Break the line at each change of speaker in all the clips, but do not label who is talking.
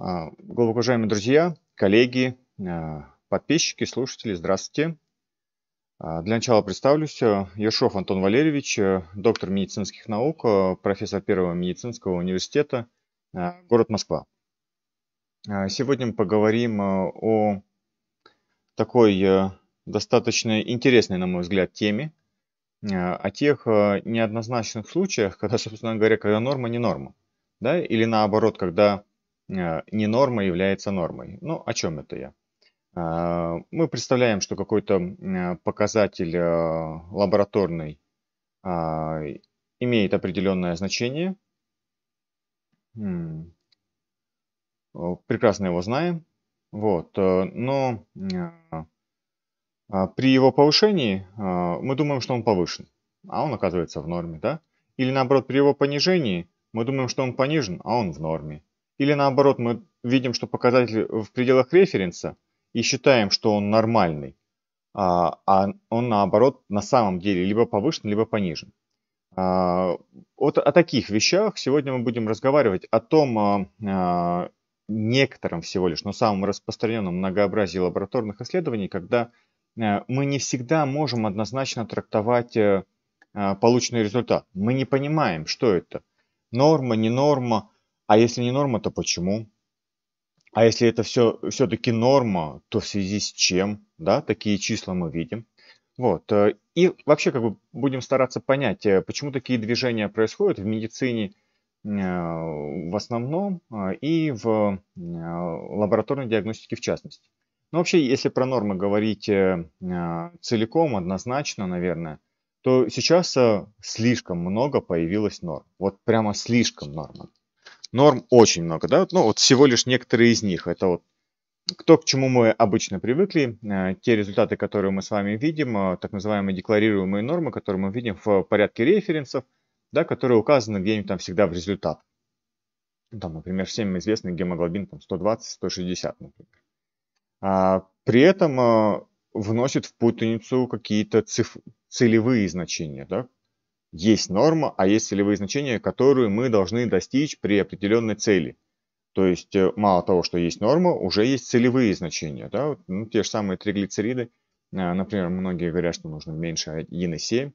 А, Глубоко уважаемые друзья, коллеги, а, подписчики, слушатели, здравствуйте. А, для начала представлюсь. Ершов Антон Валерьевич, э, доктор медицинских наук, э, профессор Первого медицинского университета, э, город Москва. Сегодня мы поговорим о такой достаточно интересной, на мой взгляд, теме, о тех неоднозначных случаях, когда, собственно говоря, когда норма не норма, да, или наоборот, когда Э, не норма является нормой. Ну, о чем это я? Э, мы представляем, что какой-то э, показатель лабораторный имеет определенное значение. Прекрасно его знаем. Вот. Но а при его повышении мы думаем, что он повышен, а он оказывается в норме. Да? Или наоборот, при его понижении мы думаем, что он понижен, а он в норме. Или наоборот, мы видим, что показатель в пределах референса и считаем, что он нормальный, а, а он наоборот на самом деле либо повышен, либо понижен. А, вот о таких вещах сегодня мы будем разговаривать, о том а, некотором всего лишь, но самом распространенном многообразии лабораторных исследований, когда э, мы не всегда можем однозначно трактовать э, э, полученный результат. Мы не понимаем, что это. Норма, не норма, а если не норма, то почему? А если это все все-таки норма, то в связи с чем, да, такие числа мы видим. Вот. Э, и вообще как бы будем стараться понять, э, почему такие движения происходят в медицине э, в основном и в лабораторной диагностике в частности. Но ну, вообще, если про нормы говорить целиком, однозначно, наверное, то сейчас слишком много появилось норм. Вот прямо слишком норм. Норм очень много, да, ну вот всего лишь некоторые из них. Это вот кто к чему мы обычно привыкли, э, те результаты, которые мы с вами видим, э, так называемые декларируемые нормы, которые мы видим в порядке референсов, да, которые указаны где-нибудь там всегда в результат. Там, например, всем известный гемоглобин там 120-160, например. А, при этом а, вносит в путаницу какие-то циф- целевые значения, да, есть норма, а есть целевые значения, которые мы должны достичь при определенной цели. То есть э, мало того, что есть норма, уже есть целевые значения. Да? Вот, ну, те же самые триглицериды. Э, например, многие говорят, что нужно меньше 1,7.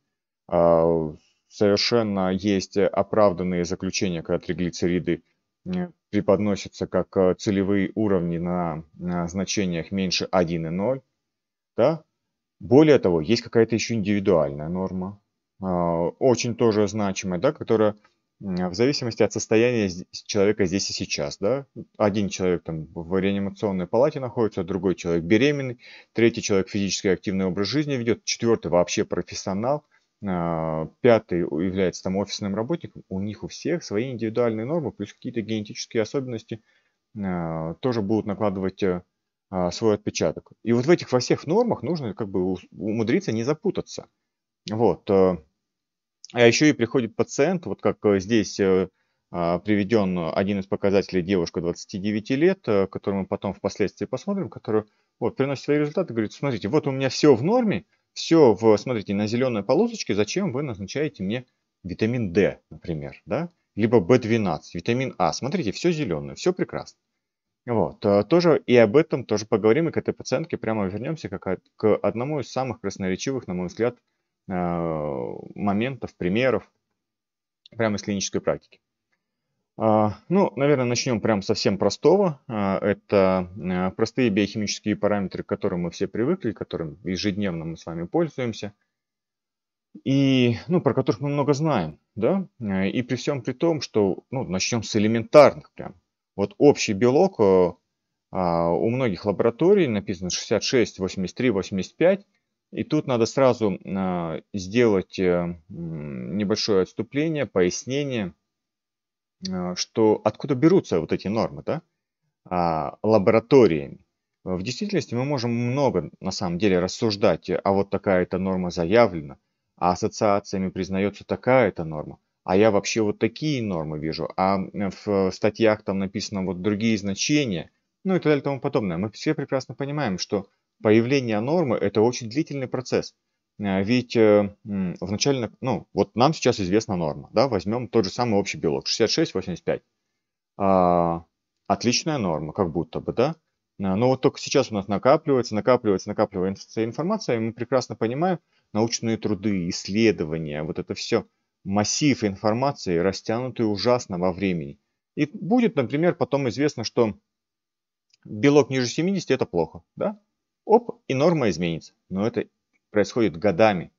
А, совершенно есть оправданные заключения, когда триглицериды э, преподносятся как целевые уровни на, на значениях меньше 1,0. Да? Более того, есть какая-то еще индивидуальная норма, а, очень тоже значимая, да, которая в зависимости от состояния человека здесь и сейчас, да, один человек там в реанимационной палате находится, другой человек беременный, третий человек физически активный образ жизни ведет, четвертый вообще профессионал, а, пятый является там офисным работником, у них у всех свои индивидуальные нормы, плюс какие-то генетические особенности а, тоже будут накладывать э, свой отпечаток. И вот в этих во всех нормах нужно как бы умудриться не запутаться. Вот. Э, а еще и приходит пациент, вот как э, здесь э, а, приведен один из показателей девушка 29 лет, э, которую мы потом впоследствии посмотрим, которую вот, приносит свои результаты, говорит, смотрите, вот у меня все в норме, все в, смотрите, на зеленой полосочке, зачем вы назначаете мне витамин D, например, да, либо B12, витамин А, смотрите, все зеленое, все прекрасно. Вот, тоже и об этом тоже поговорим, и к этой пациентке прямо вернемся как к одному из самых красноречивых, на мой взгляд, Э, моментов, примеров прямо из клинической практики. А, ну, наверное, начнем прям совсем простого. А, это э, простые биохимические параметры, к которым мы все привыкли, которым ежедневно мы с вами пользуемся, и ну, про которых мы много знаем. Да? И при всем при том, что ну, начнем с элементарных прям. Вот общий белок э, а, у многих лабораторий написано 66, 83, 85, и тут надо сразу а, сделать э, небольшое отступление, пояснение, а, что откуда берутся вот эти нормы, да, а, лабораториями. В действительности мы можем много, на самом деле, рассуждать, а вот такая-то норма заявлена, а ассоциациями признается такая-то норма, а я вообще вот такие нормы вижу, а в статьях там написано вот другие значения, ну и так далее и тому подобное. Мы все прекрасно понимаем, что появление нормы – это очень длительный процесс. Э, ведь э, вначале, ну, вот нам сейчас известна норма, да, возьмем тот же самый общий белок, 66-85. А, отличная норма, как будто бы, да. Э, но вот только сейчас у нас накапливается, накапливается, накапливается информация, и мы прекрасно понимаем, научные труды, исследования, вот это все, массив информации, растянутый ужасно во времени. И будет, например, потом известно, что белок ниже 70 – это плохо, да? оп, и норма изменится. Но это происходит годами.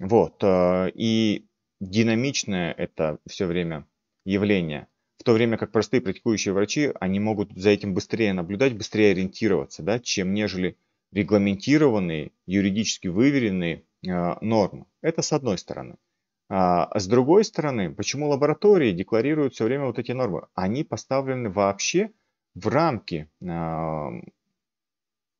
Вот. Э, и динамичное это все время явление. В то время как простые практикующие врачи, они могут за этим быстрее наблюдать, быстрее ориентироваться, да, чем нежели регламентированные, юридически выверенные э, нормы. Это с одной стороны. А с другой стороны, почему лаборатории декларируют все время вот эти нормы? Они поставлены вообще в рамки э,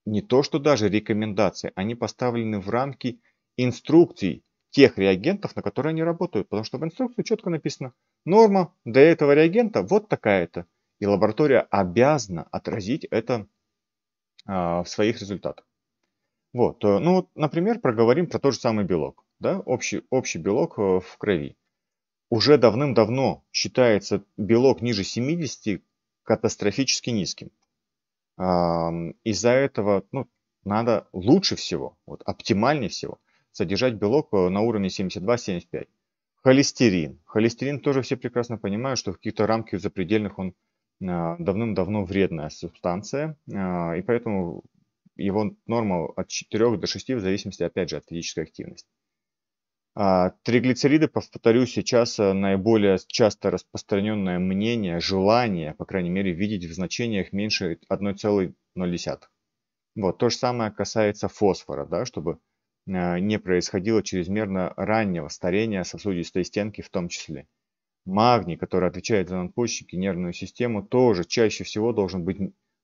не то что даже рекомендации, они поставлены в рамки инструкций тех реагентов, на которые они работают. Потому что в инструкции четко написано, норма для этого реагента вот такая-то. И лаборатория обязана отразить это а, в своих результатах. Вот, э, ну вот, например, проговорим про тот же самый белок, да, общий, общий белок э, в крови. Уже давным-давно считается белок ниже 70 катастрофически низким. Из-за этого ну, надо лучше всего, вот, оптимальнее всего содержать белок э, на уровне 72-75. Холестерин. Холестерин тоже все прекрасно понимают, что в каких-то рамки запредельных он э, давным-давно вредная субстанция, э, и поэтому его норма от 4 до 6 в зависимости, опять же, от физической активности. А, триглицериды, повторю, сейчас э, наиболее часто распространенное мнение, желание, по крайней мере, видеть в значениях меньше 1,0. Вот. То же самое касается фосфора, да, чтобы э, не происходило чрезмерно раннего старения сосудистой стенки в том числе. Магний, который отвечает за надпочечники, нервную систему, тоже чаще всего должен быть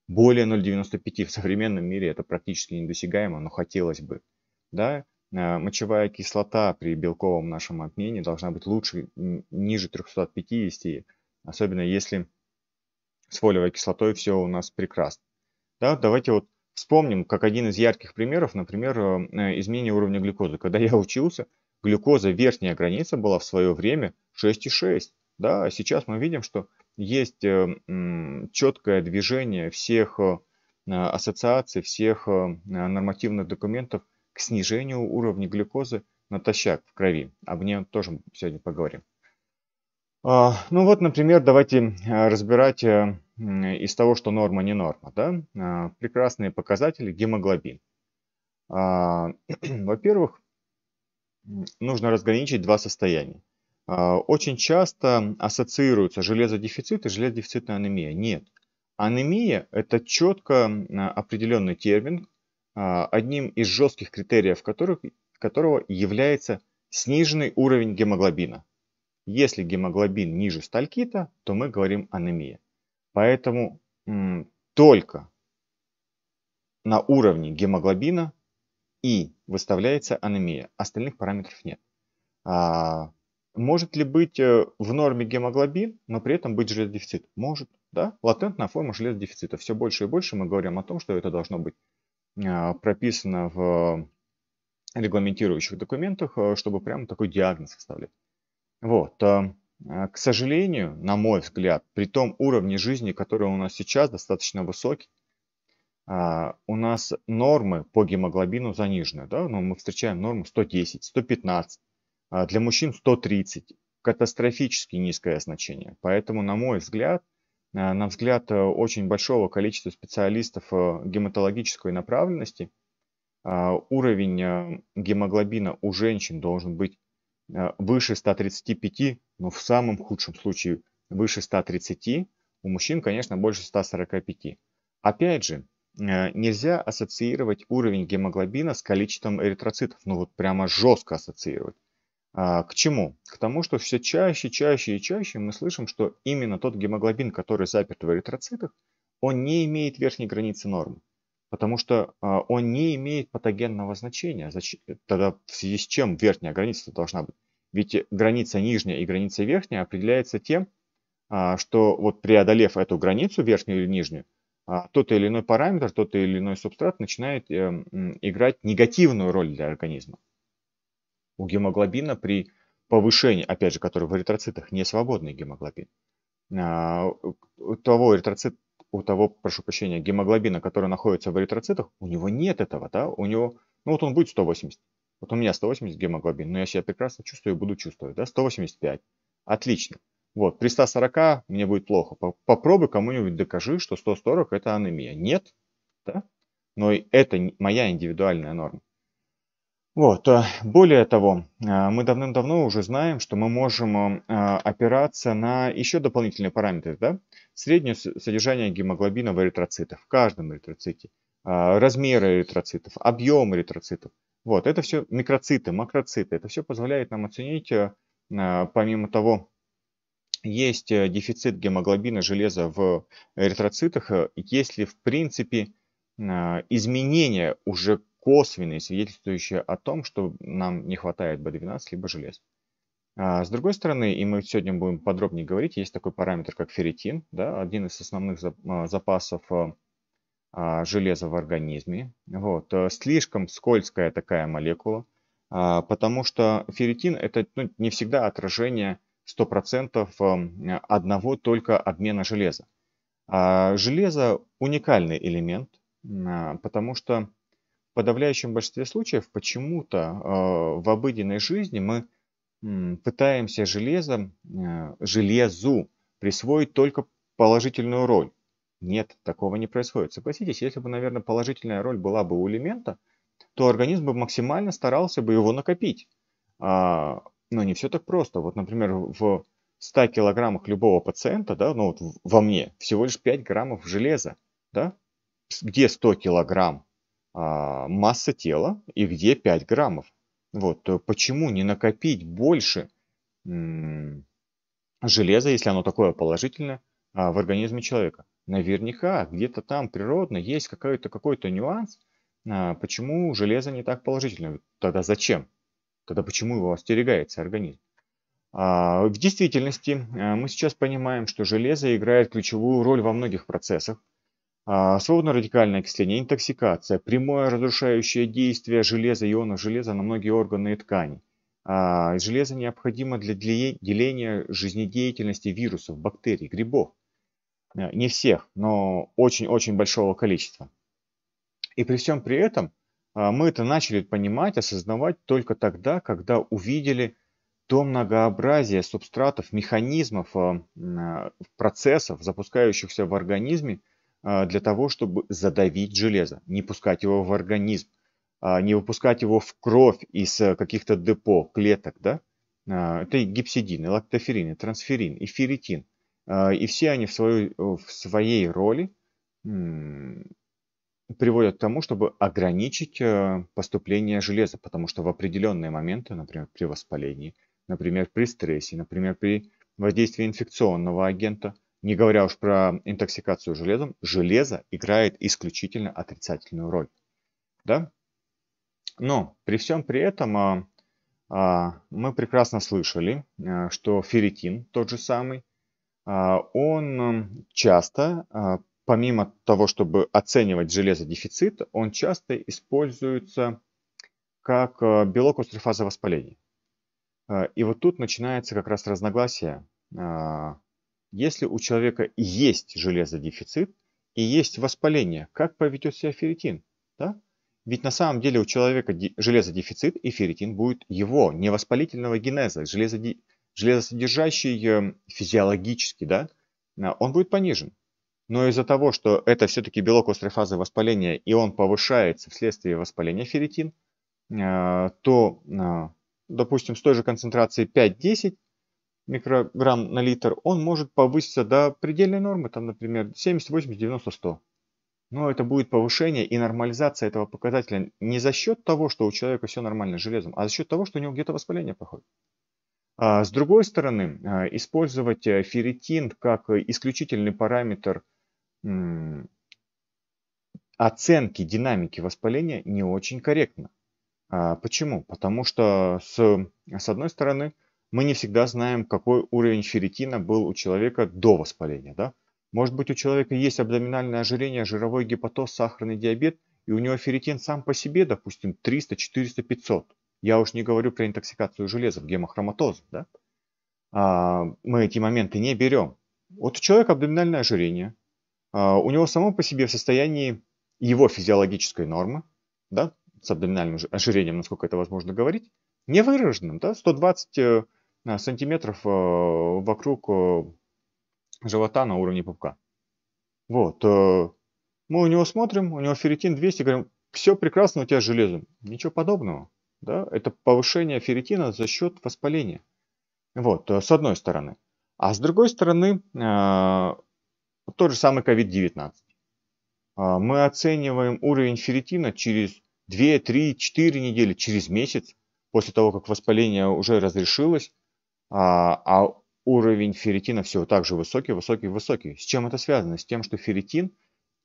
более 0,95. В современном мире это практически недосягаемо, но хотелось бы. Да? Э, мочевая кислота при белковом нашем обмене должна быть лучше, ниже 350, особенно если с фолиевой кислотой все у нас прекрасно. Да, давайте вот вспомним, как один из ярких примеров, например, эм, э, изменение уровня глюкозы. Когда я учился, глюкоза верхняя граница была в свое время 6,6. Да, а сейчас мы видим, что есть эм, четкое движение всех э, ассоциаций, всех нормативных документов к снижению уровня глюкозы натощак в крови. Об нем тоже сегодня поговорим. А, ну вот, например, давайте а, разбирать э, из того, что норма не норма. Да? А, прекрасные показатели гемоглобин. Во-первых, нужно разграничить два состояния. Очень часто ассоциируются железодефицит и железодефицитная анемия. Нет. Анемия – это четко определенный термин, а, одним из жестких критериев которых, которого является сниженный уровень гемоглобина. Если гемоглобин ниже сталькита, то мы говорим анемия. Поэтому только на уровне гемоглобина и выставляется анемия. Остальных параметров нет. А, может ли быть э, в норме гемоглобин, но при этом быть железодефицит? Может, да? Латентная форма железодефицита. Все больше и больше мы говорим о том, что это должно быть а, прописано в регламентирующих документах, э, чтобы прямо такой диагноз составлять. Вот. Э, а, к сожалению, на мой взгляд, при том уровне жизни, который у нас сейчас достаточно высокий, а, у нас нормы по гемоглобину занижены. Да? Но ну, мы встречаем норму 110, 115, для мужчин 130. Катастрофически низкое значение. Поэтому, на мой взгляд, Э, на взгляд э, очень большого количества специалистов э, гематологической направленности, а, уровень гемоглобина у женщин должен быть выше 135, но в самом худшем случае выше 130, у мужчин, конечно, больше 145. Опять же, нельзя ассоциировать уровень гемоглобина с количеством эритроцитов, ну вот прямо жестко ассоциировать. А, к чему? К тому, что все чаще, чаще и чаще мы слышим, что именно тот гемоглобин, который заперт в эритроцитах, он не имеет верхней границы нормы, потому что а, он не имеет патогенного значения. Тогда в связи с чем верхняя граница должна быть? Ведь граница нижняя и граница верхняя определяется тем, а, что вот преодолев эту границу, верхнюю или нижнюю, тот или иной параметр, тот или иной субстрат начинает эм, играть негативную роль для организма. У гемоглобина при повышении, опять же, который в эритроцитах не свободный гемоглобин, а, у того эритроцит, у того, прошу прощения, гемоглобина, который находится в эритроцитах, у него нет этого, да, у него, ну вот он будет 180, вот у меня 180 гемоглобин, но я себя прекрасно чувствую и буду чувствовать, да, 185, отлично. Вот, при 140 мне будет плохо. Попробуй кому-нибудь докажи, что 140 это анемия. Нет, да? но это моя индивидуальная норма. Вот. А, более того, а, мы давным-давно уже знаем, что мы можем а, опираться на еще дополнительные параметры. Да? Среднее содержание гемоглобина в эритроцитах, в каждом эритроците, размеры эритроцитов, объем эритроцитов. Вот. Это все микроциты, макроциты. Это все позволяет нам оценить, помимо того, есть э, дефицит гемоглобина, железа в эритроцитах, э, если в принципе изменения уже косвенные, свидетельствующие о том, что нам не хватает B12 либо желез. А с другой стороны, и мы сегодня будем подробнее говорить, есть такой параметр, как ферритин, да, один из основных а, запасов а, а, железа в организме. Вот. Э, слишком скользкая такая молекула, потому что ферритин – это ну, не всегда отражение 100% одного только обмена железа. А железо – уникальный элемент, потому что в подавляющем большинстве случаев почему-то э, в обыденной жизни мы пытаемся железом, э, железу присвоить только положительную роль. Нет, такого не происходит. Согласитесь, если бы, наверное, положительная роль была бы у элемента, то организм бы максимально старался бы его накопить. А, но не все так просто. Вот, например, в 100 килограммах любого пациента, да, ну вот во мне, всего лишь 5 граммов железа, да, где 100 килограмм а, масса тела и где 5 граммов. Вот, почему не накопить больше железа, если оно такое положительное, а, в организме человека? Наверняка где-то там природно есть какой-то какой нюанс, а, почему железо не так положительное. Тогда зачем? Тогда почему его остерегается организм? В действительности мы сейчас понимаем, что железо играет ключевую роль во многих процессах, а, свободно радикальное окисление, интоксикация, прямое разрушающее действие железа, ионов железа на многие органы и ткани. А, Железо необходимо для деления жизнедеятельности вирусов, бактерий, грибов. Э, не всех, но очень-очень большого количества. И при всем при этом а, мы это начали понимать, осознавать только тогда, когда увидели то многообразие субстратов, механизмов, э, э, процессов, запускающихся в организме, а, для того, чтобы задавить железо, не пускать его в организм, а, не выпускать его в кровь из э, каких-то депо, клеток, да? А, это гипсидины, лактоферины, трансферин и ферритин. И все они в своей, э, в своей роли приводят к тому, чтобы ограничить э, поступление железа, потому что в определенные моменты, например, при воспалении, например, при стрессе, например, при воздействии инфекционного агента, не говоря уж про интоксикацию железом, железо играет исключительно отрицательную роль. Да? Но при всем при этом а, а, мы прекрасно слышали, а, что ферритин тот же самый, он часто, помимо того, чтобы оценивать железодефицит, он часто используется как белок острофазы воспаления. И вот тут начинается как раз разногласие если у человека есть железодефицит и есть воспаление, как поведет себя ферритин? Да? Ведь на самом деле у человека железодефицит и ферритин будет его, не воспалительного генеза, железоди... железосодержащий э, физиологически, да, э, он будет понижен. Но из-за того, что это все-таки белок острой фазы воспаления, и он повышается вследствие воспаления ферритин, э, то, допустим, с той же концентрации 5-10 микрограмм на литр, он может повыситься до предельной нормы, там, например, 70, 80, 90, 100. Но это будет повышение и нормализация этого показателя не за счет того, что у человека все нормально с железом, а за счет того, что у него где-то воспаление проходит. А с другой стороны, э, использовать э, ферритин как исключительный параметр оценки динамики воспаления не очень корректно. А почему? Потому что с, с одной стороны мы не всегда знаем, какой уровень ферритина был у человека до воспаления. Да? Может быть, у человека есть абдоминальное ожирение, жировой гепатоз, сахарный диабет, и у него ферритин сам по себе, допустим, 300, 400, 500. Я уж не говорю про интоксикацию железа в гемохроматоз. Да? А, мы эти моменты не берем. Вот у человека абдоминальное ожирение, а, у него само по себе в состоянии его физиологической нормы, да, с абдоминальным ожирением, насколько это возможно говорить, не выраженным, да, 120 Э, сантиметров э, вокруг э, живота на уровне пупка. Вот. Мы у него смотрим, у него ферритин 200, говорим, все прекрасно, у тебя с железом. Ничего подобного. Да? Это повышение ферритина за счет воспаления. Вот, с одной стороны. А с другой стороны, тот же самый COVID-19. Мы оцениваем уровень ферритина через 2, 3, 4 недели, через месяц, после того, как воспаление уже разрешилось, а, а, уровень ферритина все также высокий, высокий, высокий. С чем это связано? С тем, что ферритин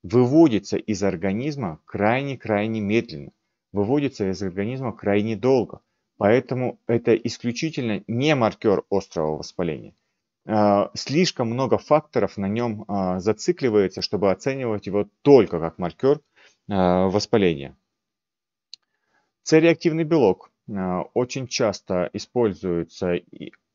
выводится из организма крайне-крайне медленно, выводится из организма крайне долго. Поэтому это исключительно не маркер острого воспаления. А, слишком много факторов на нем а, зацикливается, чтобы оценивать его только как маркер воспаления. С-реактивный белок очень часто используется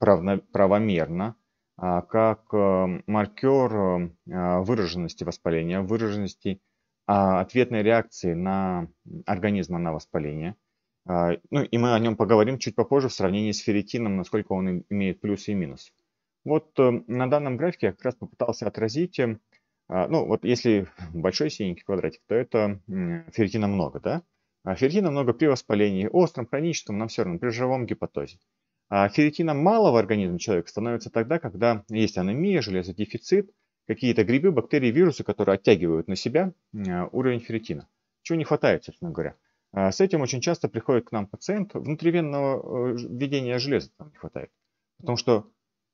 правомерно, а, как э, маркер э, а, выраженности воспаления, выраженности а, ответной реакции на организма на воспаление. Ну и мы о нем поговорим чуть попозже в сравнении с ферритином, насколько он имеет плюс и минус Вот э, на данном графике я как раз попытался отразить, ну вот если большой синенький квадратик, то это ферритина много, да? Ферритина много при воспалении, остром, хроническом, нам все равно, при жировом гипотозе а ферритина мало в организме человека становится тогда, когда есть анемия, железодефицит, какие-то грибы, бактерии, вирусы, которые оттягивают на себя э, уровень ферритина. Чего не хватает, собственно говоря. А с этим очень часто приходит к нам пациент, внутривенного э, введения железа там не хватает. Потому что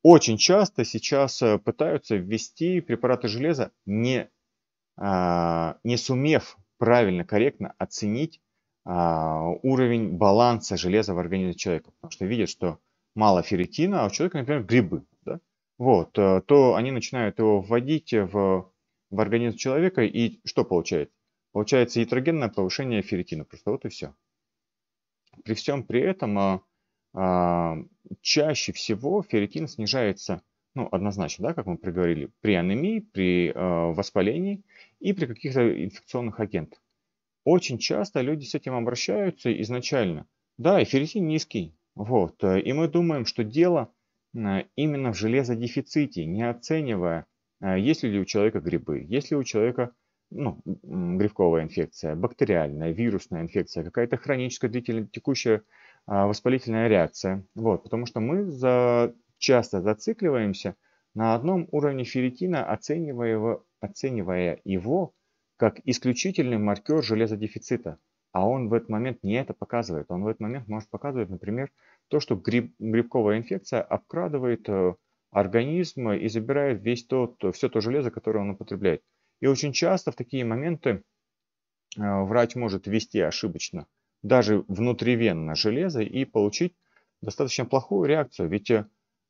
очень часто сейчас э, пытаются ввести препараты железа, не, а, не сумев правильно, корректно оценить уровень баланса железа в организме человека. Потому что видят, что мало ферритина, а у человека, например, грибы, да, вот, э, то они начинают его вводить в, в организм человека, и что получается? Получается ятрогенное повышение ферритина, просто вот и все. При всем при этом а, а, чаще всего ферритин снижается, ну, однозначно, да, как мы приговорили, при анемии, при а, воспалении и при каких-то инфекционных агентах. Очень часто люди с этим обращаются изначально. Да, и ферритин низкий, вот. Э, и мы думаем, что дело э, именно в железодефиците, не оценивая, э, есть ли у человека грибы, есть ли у человека ну, грибковая инфекция, бактериальная, вирусная инфекция, какая-то хроническая длительная текущая а, воспалительная реакция. Вот, потому что мы за, часто зацикливаемся на одном уровне ферритина, оценивая его, оценивая его как исключительный маркер железодефицита а он в этот момент не это показывает. Он в этот момент может показывать, например, то, что гриб, грибковая инфекция обкрадывает э, организм и забирает весь тот, все то железо, которое он употребляет. И очень часто в такие моменты э, врач может ввести ошибочно даже внутривенно железо и получить достаточно плохую реакцию. Ведь э,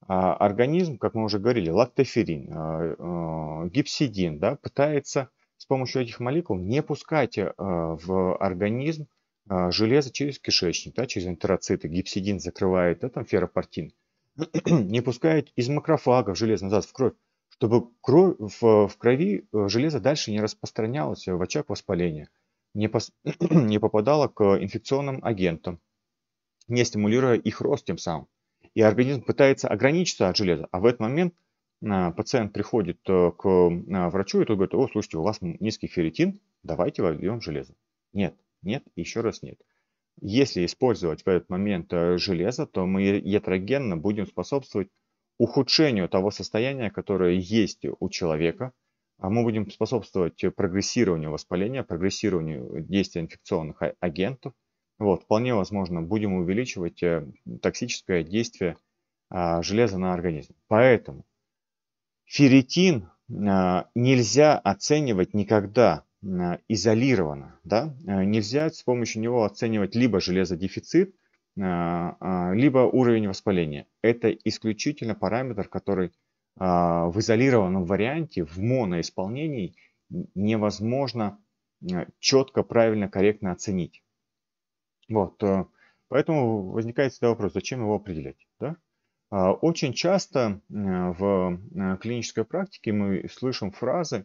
а, организм, как мы уже говорили, лактоферин, гипсидин да, пытается с помощью этих молекул не пускайте э, в организм э, железо через кишечник, да, через энтероциты. Гипсидин закрывает, да, там ферропортин. не пускает из макрофагов железо назад в кровь, чтобы кровь, в, в крови э, железо дальше не распространялось в очаг воспаления, не, пос, не попадало к инфекционным агентам, не стимулируя их рост тем самым. И организм пытается ограничиться от железа, а в этот момент – а, пациент приходит э, к а, врачу, и тот говорит, о, слушайте, у вас низкий ферритин, давайте вольем железо. Нет, нет, еще раз нет. Если использовать в этот момент э, железо, то мы ятрогенно будем способствовать ухудшению того состояния, которое есть у человека. А мы будем способствовать прогрессированию воспаления, прогрессированию действия инфекционных а-, агентов. Вот, вполне возможно, будем увеличивать э, токсическое действие железа на организм. Поэтому ферритин а, нельзя оценивать никогда а, изолированно. Да? А, нельзя с помощью него оценивать либо железодефицит, либо уровень воспаления. Это исключительно параметр, который в изолированном варианте, в моноисполнении невозможно четко, правильно, корректно оценить. Вот. Э, поэтому возникает всегда вопрос, зачем его определять? А, очень часто э, в э, клинической практике мы слышим фразы, э,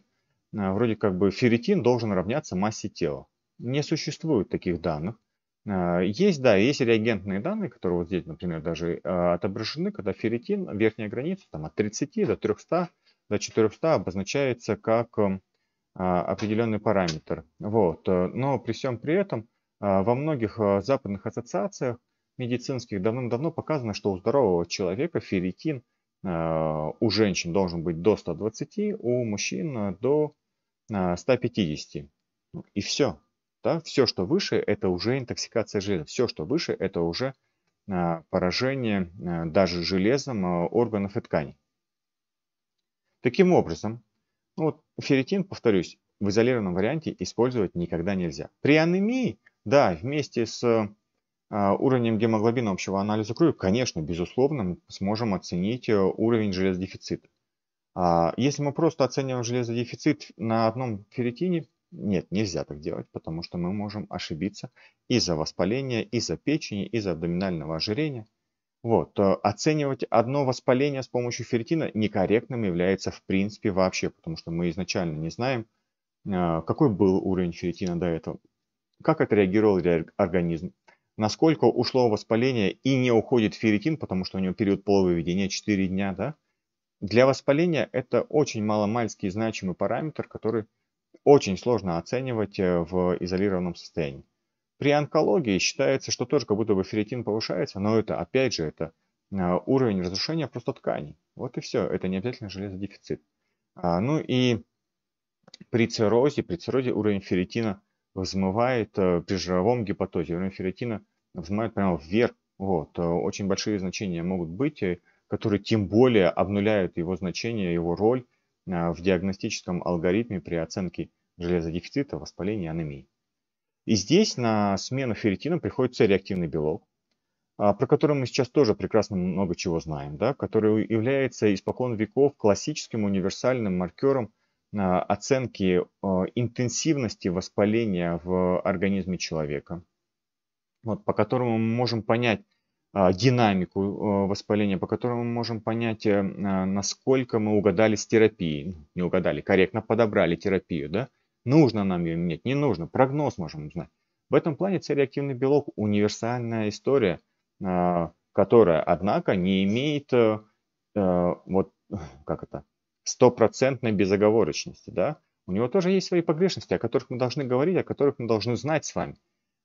вроде как бы ферритин должен равняться массе тела. Не существует таких данных. Есть, да, есть реагентные данные, которые вот здесь, например, даже а, отображены, когда ферритин, верхняя граница, там от 30 до 300, до 400 обозначается как эм, а, определенный параметр. Вот. Но при всем при этом во многих западных ассоциациях медицинских давным-давно показано, что у здорового человека ферритин э, у женщин должен быть до 120, у мужчин э, до 150. Э, и все. Да? Все, что выше, это уже интоксикация железа. Все, что выше, это уже поражение даже железом органов и тканей. Таким образом, ну вот ферритин, повторюсь, в изолированном варианте использовать никогда нельзя. При анемии, да, вместе с а, уровнем гемоглобина общего анализа крови, конечно, безусловно, мы сможем оценить э, уровень железодефицита. А, если мы просто оцениваем железодефицит на одном ферритине, нет, нельзя так делать, потому что мы можем ошибиться из-за воспаления, из-за печени, из-за абдоминального ожирения. Вот. Э, оценивать одно воспаление с помощью ферритина некорректным является в принципе вообще, потому что мы изначально не знаем, э, какой был уровень ферритина до этого, как отреагировал организм, насколько ушло воспаление и не уходит ферритин, потому что у него период полувыведения 4 дня, да? Для воспаления это очень маломальский значимый параметр, который очень сложно оценивать э, в изолированном состоянии. При онкологии считается, что тоже как будто бы ферритин повышается, но это опять же это э, уровень разрушения просто тканей. Вот и все, это не обязательно железодефицит. А, ну и при циррозе, при циррозе уровень ферритина – взмывает при э, жировом гипотозе. Уровень ферритина взмывает прямо вверх. Вот. Э, очень большие значения могут быть, э, которые тем более обнуляют его значение, его роль в диагностическом алгоритме при оценке железодефицита, воспаления, анемии. И здесь на смену ферритина приходит С-реактивный белок, а, про который мы сейчас тоже прекрасно много чего знаем, да, который является испокон веков классическим универсальным маркером – а, оценки а, интенсивности воспаления в организме человека, вот, по которому мы можем понять а, динамику воспаления, по которому мы можем понять, э, насколько мы угадали с терапией, ну, не угадали, корректно подобрали терапию, да, нужно нам ее менять, не нужно, прогноз можем узнать. В этом плане c белок универсальная история, которая, однако, не имеет э, э, вот как это, стопроцентной безоговорочности, да, у него тоже есть свои погрешности, о которых мы должны говорить, о которых мы должны знать с вами.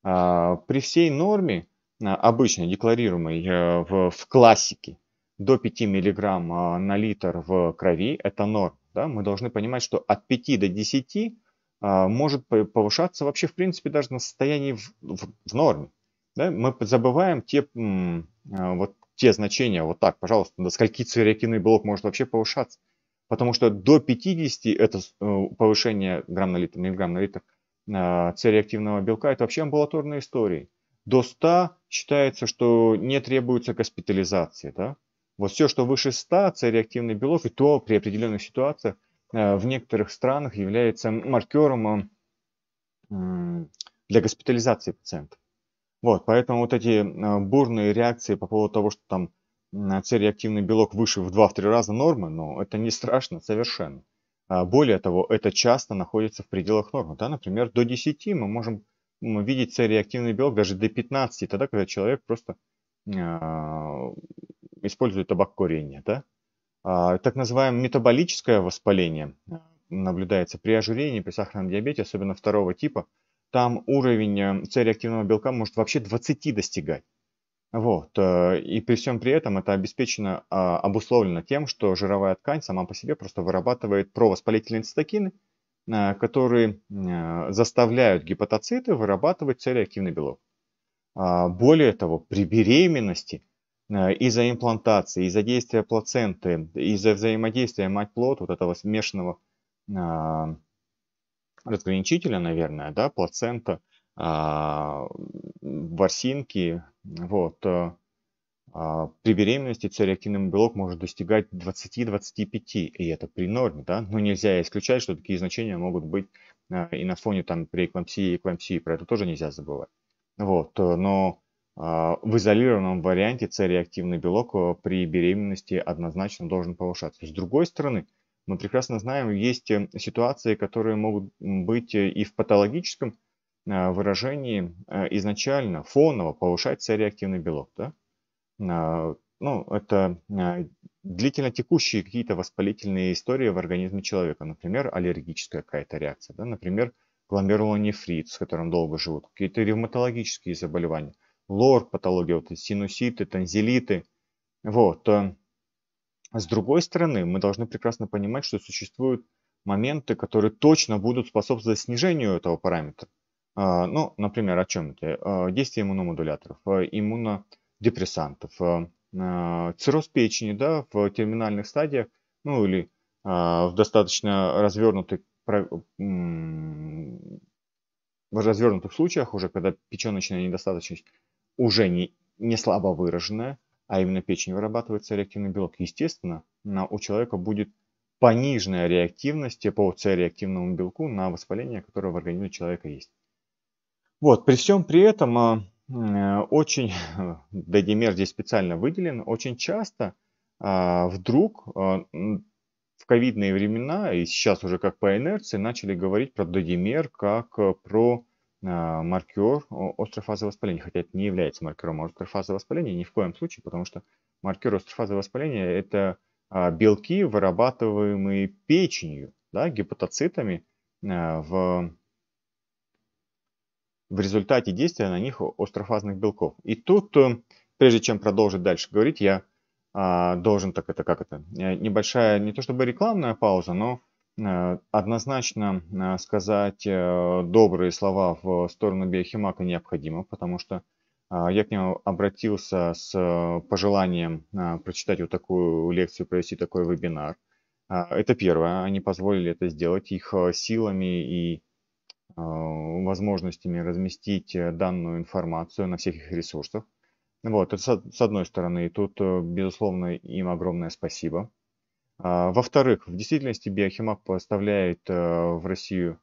А, при всей норме, а, обычно декларируемой э, в, в классике, до 5 мг а, на литр в крови – это норм. Да? Мы должны понимать, что от 5 до 10 может повышаться вообще, в принципе, даже на состоянии в, в, в норме. Да? Мы забываем те, вот, те значения вот так, пожалуйста, до скольки цирреактивный блок может вообще повышаться. Потому что до 50 это э, повышение грамм на литр, миллиграмм на литр э, цереактивного белка, это вообще амбулаторная история. До 100 считается, что не требуется госпитализации. Да? Вот все, что выше 100, цереактивный белок, и то при определенных ситуациях э, в некоторых странах является маркером для госпитализации пациента. Вот, поэтому вот эти бурные реакции по поводу того, что там с белок выше в 2-3 раза нормы, но это не страшно совершенно. А более того, это часто находится в пределах нормы. Да? Например, до 10 мы можем видеть с белок даже до 15, тогда, когда человек просто а, использует табак курения. Да? А, так называемое метаболическое воспаление наблюдается при ожирении, при сахарном диабете, особенно второго типа. Там уровень с э, белка может вообще 20 достигать. Вот. Э, и при всем при этом это обеспечено, а, обусловлено тем, что жировая ткань сама по себе просто вырабатывает провоспалительные цитокины, э, которые э, заставляют гепатоциты вырабатывать активный белок. А, более того, при беременности из-за имплантации, из-за действия плаценты, из-за взаимодействия мать-плод, вот этого смешанного а, разграничителя, наверное, да, плацента, ворсинки, вот. Э, а при беременности цереактивный белок может достигать 20-25, и это при норме, да, но нельзя исключать, что такие значения могут быть э, и на фоне там при эклампсии и эклампсии, про это тоже нельзя забывать. Вот, э, но в изолированном варианте цереактивный белок при беременности однозначно должен повышаться. С другой стороны, мы прекрасно знаем, есть ситуации, которые могут быть и в патологическом Э, выражении э, изначально фоново повышается реактивный белок. Да? Э, ну, это длительно текущие какие-то воспалительные истории в организме человека. Например, аллергическая какая-то реакция. Да? Например, гломерулонефрит, с которым долго живут. Какие-то ревматологические заболевания. Лор, патология, вот, синуситы, танзелиты. Вот. С другой стороны, мы должны прекрасно понимать, что существуют моменты, которые точно будут способствовать снижению этого параметра. А, ну, например, о чем это? Действие а, иммуномодуляторов, э, иммунодепрессантов, э, а, цирроз печени да, в терминальных стадиях, ну или в достаточно развернутых, в развернутых случаях, уже когда печеночная недостаточность уже не, не слабо выраженная, а именно печень вырабатывает реактивный белок, естественно, у человека будет пониженная реактивность по С-реактивному белку на воспаление, которое в организме человека есть. Вот, при всем при этом а, э, очень, Дедимер здесь специально выделен, очень часто а, вдруг а, в ковидные времена, и сейчас уже как по инерции, начали говорить про додимер как э, про маркер острой фазы воспаления, хотя это не является маркером острой фазы воспаления ни в коем случае, потому что маркер острой фазы воспаления – это белки, вырабатываемые печенью, да, гепатоцитами в в результате действия на них острофазных белков. И тут, э, прежде чем продолжить дальше говорить, я а, должен, так это как это, э, небольшая, не то чтобы рекламная пауза, но э, однозначно сказать добрые слова в сторону биохимака необходимо, потому что а, я к нему обратился с пожеланием прочитать вот такую лекцию, провести такой вебинар. А, это первое, они позволили это сделать их силами и Э, возможностями разместить э, данную информацию на всех их ресурсах. Вот, это с одной стороны, и тут, э, безусловно, им огромное спасибо. А, во-вторых, в действительности Биохимак поставляет в Россию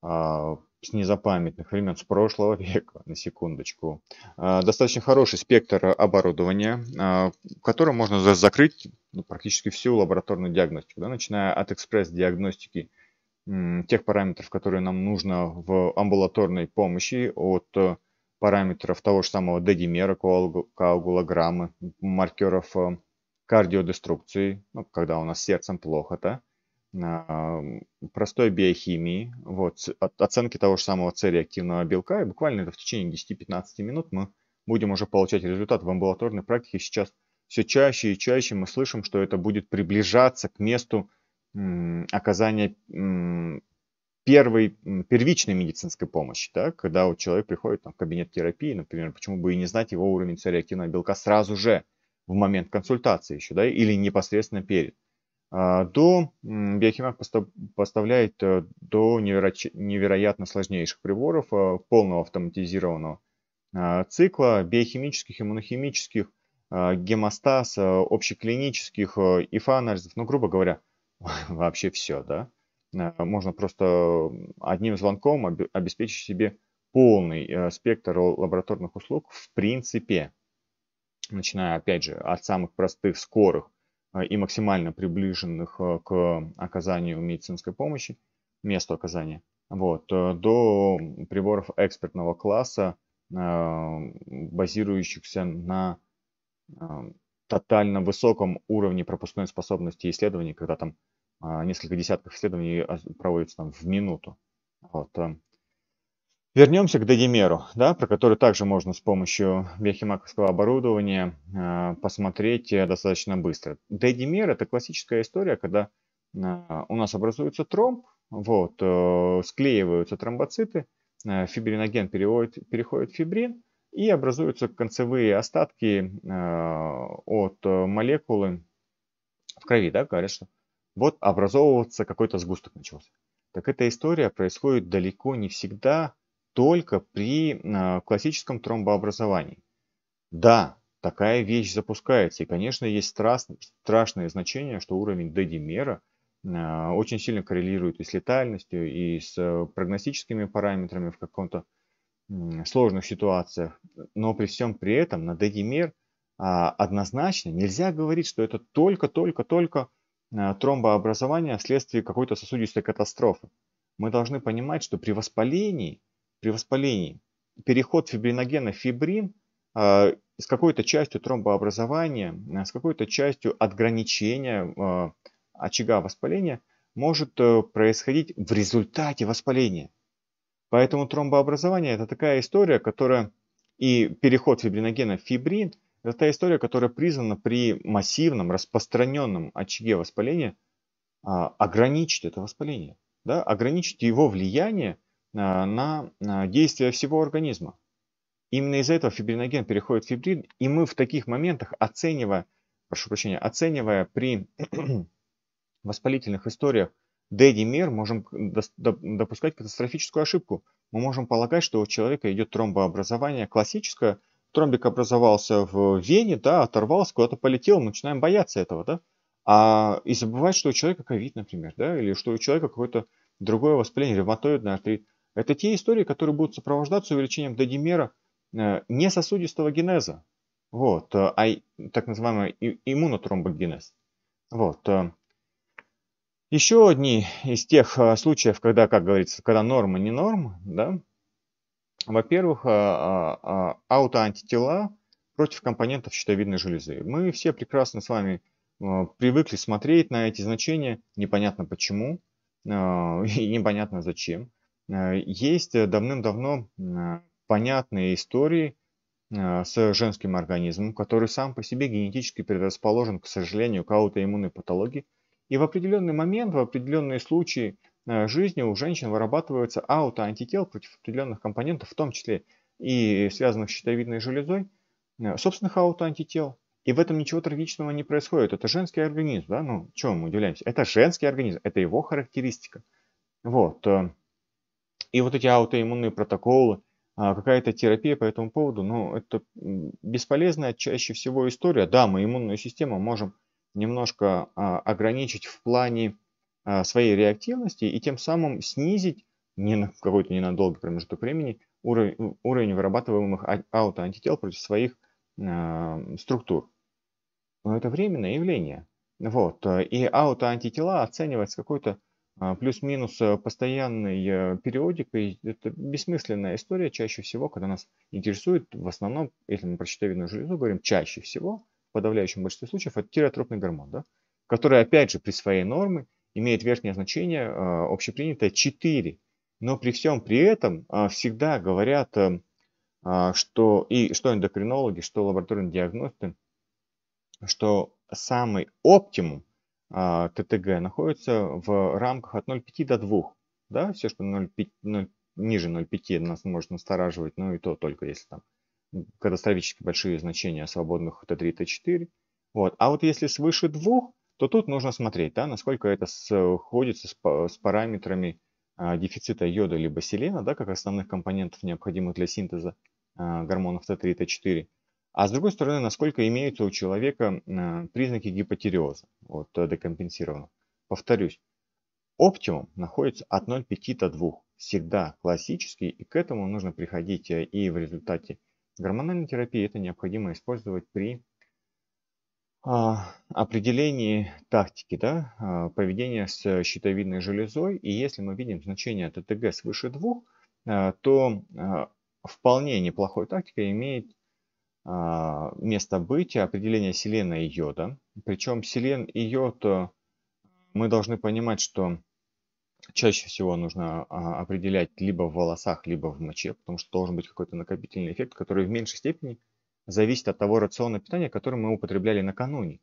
а, с незапамятных времен, с прошлого века, на секундочку, а, достаточно хороший спектр оборудования, которым можно закрыть ну, практически всю лабораторную диагностику, да, начиная от экспресс-диагностики – тех параметров, которые нам нужно в амбулаторной помощи, от э, параметров того же самого дегимера, коагулограммы, маркеров э, кардиодеструкции, ну, когда у нас сердцем плохо-то, а, простой биохимии, вот, оценки того же самого цереактивного белка. И буквально это в течение 10-15 минут мы будем уже получать результат в амбулаторной практике. Сейчас все чаще и чаще мы слышим, что это будет приближаться к месту оказания первой, первичной медицинской помощи, да, когда у человека приходит там, в кабинет терапии, например, почему бы и не знать его уровень цирреактивного белка сразу же, в момент консультации еще, да, или непосредственно перед. А, до биохимик поставляет э, до невероятно сложнейших приборов, э, полного автоматизированного э, цикла, биохимических, иммунохимических, гемостаз, общеклинических, ИФА-анализов, ну, грубо говоря – вообще все, да. Э, можно просто одним звонком обеспечить себе полный э, спектр лабораторных услуг в принципе, начиная, опять же, от самых простых, скорых э, и максимально приближенных к оказанию медицинской помощи, месту оказания, вот, до приборов экспертного класса, базирующихся на тотально высоком уровне пропускной способности исследований, когда там а, несколько десятков исследований а, проводится там в минуту. Вот. Э, вернемся к дегимеру, да, про который также можно с помощью биохимаковского оборудования э, посмотреть э, достаточно быстро. Дегимер – это классическая история, когда э, у нас образуется тромб, вот, э, склеиваются тромбоциты, э, фибриноген переводит, переходит в фибрин, и образуются концевые остатки э, от э, молекулы в крови, да, говорят, что э, вот образовываться какой-то сгусток начался. Так эта история происходит далеко не всегда только при а, классическом тромбообразовании. Да, такая вещь запускается. И, конечно, есть страшное значение, что уровень дедимера а, очень сильно коррелирует и с летальностью, и с э, прогностическими параметрами в каком-то сложных ситуациях. Но при всем при этом на дедимер а, однозначно нельзя говорить, что это только-только-только Э, тромбообразования вследствие какой-то сосудистой катастрофы. Мы должны понимать, что при воспалении, при воспалении переход фибриногена в фибрин э, с какой-то частью тромбообразования, э, с какой-то частью отграничения очага воспаления может происходить в результате воспаления. Поэтому тромбообразование – это такая история, которая и переход фибриногена в фибрин – это та история, которая признана при массивном, распространенном очаге воспаления а, ограничить это воспаление, да, ограничить его влияние а, на а, действие всего организма. Именно из-за этого фибриноген переходит в фибрин, и мы в таких моментах, оценивая, прошу прощения, оценивая при воспалительных историях d можем допускать катастрофическую ошибку. Мы можем полагать, что у человека идет тромбообразование классическое – тромбик образовался в вене, да, оторвался, куда-то полетел, мы начинаем бояться этого, да, а, и забывать, что у человека ковид, например, да, или что у человека какое-то другое воспаление, ревматоидный артрит. Это те истории, которые будут сопровождаться увеличением додимера э, не сосудистого генеза, вот, э, а так называемый иммунотромбогенез. Вот. Э. Еще одни из тех случаев, когда, как говорится, когда норма не норма, да, во-первых, а, а, а, аутоантитела против компонентов щитовидной железы. Мы все прекрасно с вами привыкли смотреть на эти значения, непонятно почему и непонятно зачем. Есть давным-давно понятные истории с женским организмом, который сам по себе генетически предрасположен, к сожалению, к аутоиммунной патологии. И в определенный момент, в определенные случаи – Э, жизни у женщин вырабатываются аутоантител против определенных компонентов, в том числе и связанных с щитовидной железой, э, собственных аутоантител. И в этом ничего трагичного не происходит. Это женский организм, да? Ну, чем мы удивляемся? Это женский организм, это его характеристика. Вот. Э, и вот эти аутоиммунные протоколы, а, какая-то терапия по этому поводу, ну, это бесполезная чаще всего история. Да, мы иммунную систему можем немножко а, ограничить в плане а, своей реактивности и тем самым снизить не на какой-то ненадолгий промежуток времени уровень, уровень вырабатываемых а, аутоантител против своих э, структур. Но это временное явление. Вот. Э, и аутоантитела оценивать какой-то э, плюс-минус постоянной э, периодикой – это бессмысленная история чаще всего, когда нас интересует, в основном, если мы про щитовидную железу говорим, чаще всего, в подавляющем большинстве случаев, это тиреотропный гормон, да? который, опять же, при своей норме имеет верхнее значение а, общепринятое 4. Но при всем при этом а, всегда говорят, эм, а, что и что эндокринологи, что лабораторные диагносты, что самый оптимум ТТГ находится в рамках от 0,5 до 2. Да? Все, что 0,5, ниже 0,5 нас может настораживать, но ну и то только если там катастрофически большие значения свободных Т3, Т4. Вот. А вот если свыше 2, то тут нужно смотреть, да, насколько это сходится с, с параметрами а, дефицита йода либо селена, да, как основных компонентов, необходимых для синтеза а, гормонов Т3 и Т4. А с другой стороны, насколько имеются у человека а, признаки гипотереоза, вот, э, декомпенсированного. Повторюсь, оптимум находится от 0,5 до 2, всегда классический, и к этому нужно приходить э, и в результате гормональной терапии это необходимо использовать при а, определении тактики да, а, поведения с щитовидной железой. И если мы видим значение ТТГ свыше 2, а, то вполне неплохой тактикой имеет место быть определение селена и йода. Причем селен и йод мы должны понимать, что чаще всего нужно определять либо в волосах, либо в моче, потому что должен быть какой-то накопительный эффект, который в меньшей степени – зависит от того рациона питания, который мы употребляли накануне.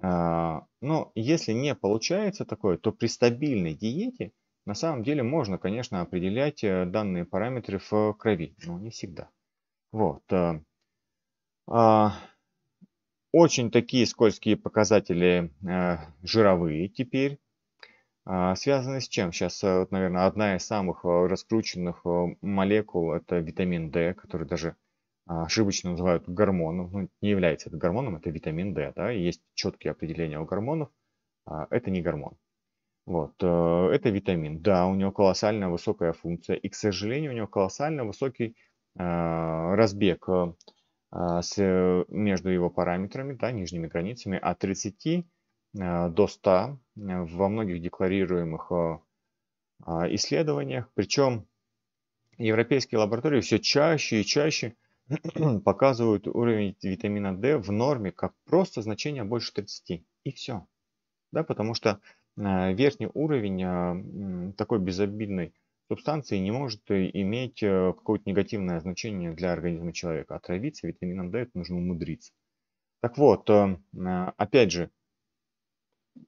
А, но если не получается такое, то при стабильной диете на самом деле можно, конечно, определять э, данные параметры в э, крови, но не всегда. Вот. Э, а, очень такие скользкие показатели жировые теперь. А, связаны с чем? Сейчас, наверное, одна из самых раскрученных молекул – это витамин D, который даже а, ошибочно называют гормоном, ну, не является это гормоном, это витамин D, да, есть четкие определения у гормонов, а, это не гормон. Вот, э, это витамин, да, у него колоссально высокая функция, и, к сожалению, у него колоссально высокий э, разбег э, а, с, между его параметрами, да, нижними границами, от 30 до 100 во многих декларируемых исследованиях. Причем европейские лаборатории все чаще и чаще показывают уровень витамина D в норме, как просто значение больше 30. И все. Да, потому что э, верхний уровень э, такой безобидной субстанции не может э, иметь какое-то негативное значение для организма человека. Отравиться а витамином D это нужно умудриться. Так вот, опять же,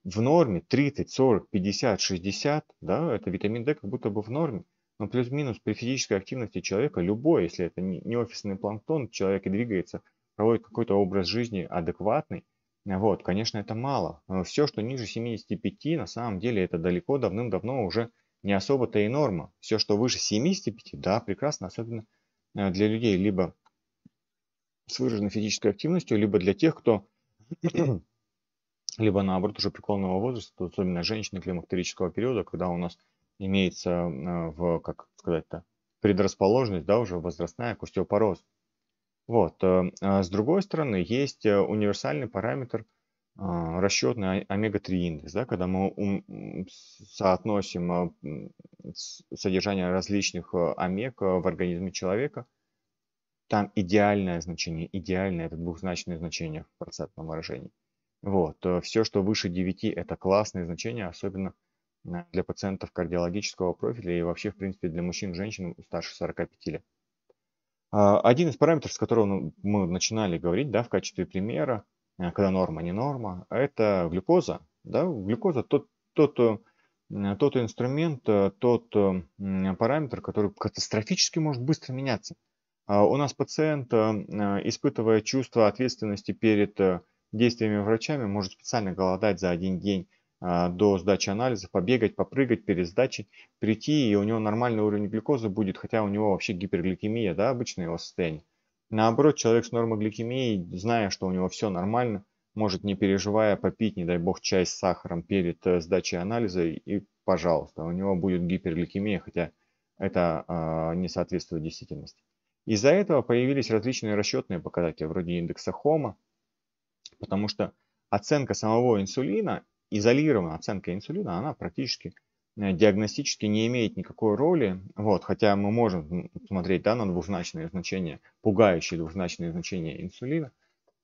в норме 30, 40, 50, 60, да, это витамин D как будто бы в норме. Но ну, плюс-минус при физической активности человека, любой, если это не офисный планктон, человек и двигается, проводит какой-то образ жизни адекватный, вот, конечно, это мало. Но все, что ниже 75, на самом деле это далеко давным-давно уже не особо-то и норма. Все, что выше 75, да, прекрасно, особенно э, для людей либо с выраженной физической активностью, либо для тех, кто либо наоборот уже преклонного возраста, особенно женщины климактерического периода, когда у нас имеется в, как сказать-то, предрасположенность, да, уже возрастная к остеопорозу. Вот. Эм, а с другой стороны, есть э, универсальный параметр а, расчетный омега-3 индекс, да, когда мы соотносим э, содержание различных э, омег в организме человека, там идеальное значение, идеальное это двухзначное значение в процентном выражении. Вот. Все, что выше 9, это классные значения, особенно для пациентов кардиологического профиля и вообще, в принципе, для мужчин и женщин старше 45 лет. А, один из параметров, с которого ну, мы начинали говорить да, в качестве примера, э, когда норма, не норма, это глюкоза. Да? Глюкоза тот, тот, э, тот инструмент, э, тот параметр, который катастрофически может быстро меняться. А у нас пациент, испытывая чувство ответственности перед действиями врачами, может специально голодать за один день, а, до сдачи анализа, побегать, попрыгать перед сдачей, прийти, и у него нормальный уровень глюкозы будет, хотя у него вообще гипергликемия, да, обычное его состояние. Наоборот, человек с нормогликемией, зная, что у него все нормально, может, не переживая, попить, не дай бог, чай с сахаром перед э, сдачей анализа, и, пожалуйста, у него будет гипергликемия, хотя это э, не соответствует действительности. Из-за этого появились различные расчетные показатели, вроде индекса Хома, потому что оценка самого инсулина изолирована оценка инсулина, она практически э, диагностически не имеет никакой роли, вот, хотя мы можем смотреть да, на двузначные значения, пугающие двузначные значения инсулина,